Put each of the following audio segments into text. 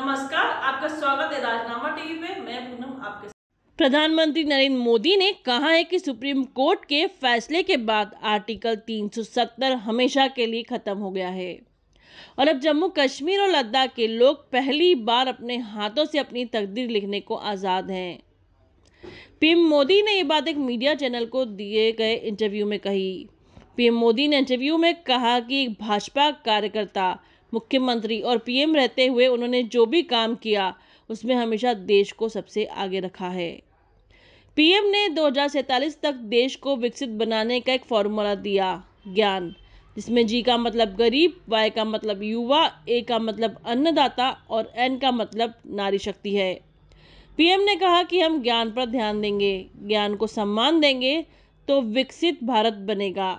नमस्कार आपका स्वागत है राजनामा टीवी पे मैं पूनम आपके प्रधानमंत्री नरेंद्र मोदी ने कहा है कि सुप्रीम कोर्ट के फैसले के बाद आर्टिकल 370 हमेशा के लिए खत्म हो गया है और अब जम्मू कश्मीर और लद्दाख के लोग पहली बार अपने हाथों से अपनी तकदीर लिखने को आज़ाद हैं पीएम मोदी ने ये बात एक मीडिया चैनल को दिए गए इंटरव्यू में कही पीएम मोदी ने इंटरव्यू में कहा कि एक भाजपा कार्यकर्ता मुख्यमंत्री और पीएम रहते हुए उन्होंने जो भी काम किया उसमें हमेशा देश को सबसे आगे रखा है पीएम ने दो तक देश को विकसित बनाने का एक फॉर्मूला दिया ज्ञान जिसमें जी का मतलब गरीब वाई का मतलब युवा ए का मतलब अन्नदाता और एन का मतलब नारी शक्ति है पीएम ने कहा कि हम ज्ञान पर ध्यान देंगे ज्ञान को सम्मान देंगे तो विकसित भारत बनेगा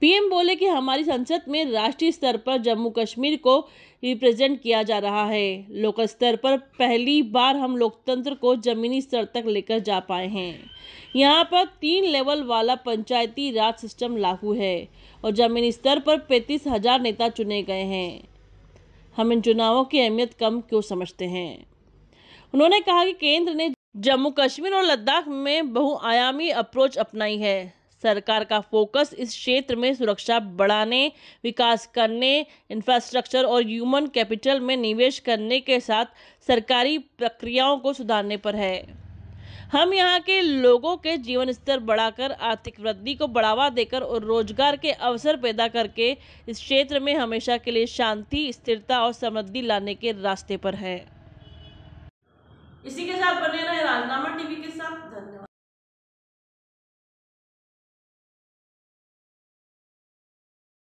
पीएम बोले कि हमारी संसद में राष्ट्रीय स्तर पर जम्मू कश्मीर को रिप्रेजेंट किया जा रहा है लोकल स्तर पर पहली बार हम लोकतंत्र को जमीनी स्तर तक लेकर जा पाए हैं यहाँ पर तीन लेवल वाला पंचायती राज सिस्टम लागू है और जमीनी स्तर पर पैंतीस हजार नेता चुने गए हैं हम इन चुनावों की अहमियत कम क्यों समझते हैं उन्होंने कहा कि केंद्र ने जम्मू कश्मीर और लद्दाख में बहुआयामी अप्रोच अपनाई है सरकार का फोकस इस क्षेत्र में सुरक्षा बढ़ाने विकास करने इंफ्रास्ट्रक्चर और ह्यूमन कैपिटल में निवेश करने के साथ सरकारी प्रक्रियाओं को सुधारने पर है हम यहाँ के लोगों के जीवन स्तर बढ़ाकर आर्थिक वृद्धि को बढ़ावा देकर और रोजगार के अवसर पैदा करके इस क्षेत्र में हमेशा के लिए शांति स्थिरता और समृद्धि लाने के रास्ते पर है इसी के साथ बने रहे राजनामा टीवी के साथ धन्यवाद